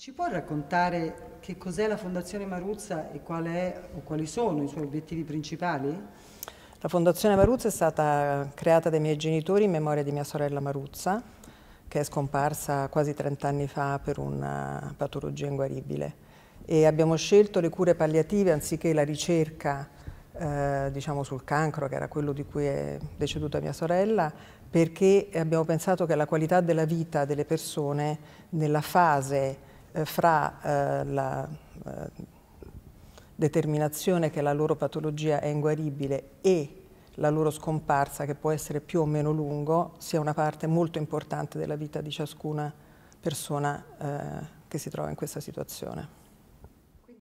Ci può raccontare che cos'è la Fondazione Maruzza e qual è, quali sono i suoi obiettivi principali? La Fondazione Maruzza è stata creata dai miei genitori in memoria di mia sorella Maruzza, che è scomparsa quasi 30 anni fa per una patologia inguaribile. E abbiamo scelto le cure palliative anziché la ricerca eh, diciamo sul cancro, che era quello di cui è deceduta mia sorella, perché abbiamo pensato che la qualità della vita delle persone nella fase eh, fra eh, la eh, determinazione che la loro patologia è inguaribile e la loro scomparsa, che può essere più o meno lungo, sia una parte molto importante della vita di ciascuna persona eh, che si trova in questa situazione.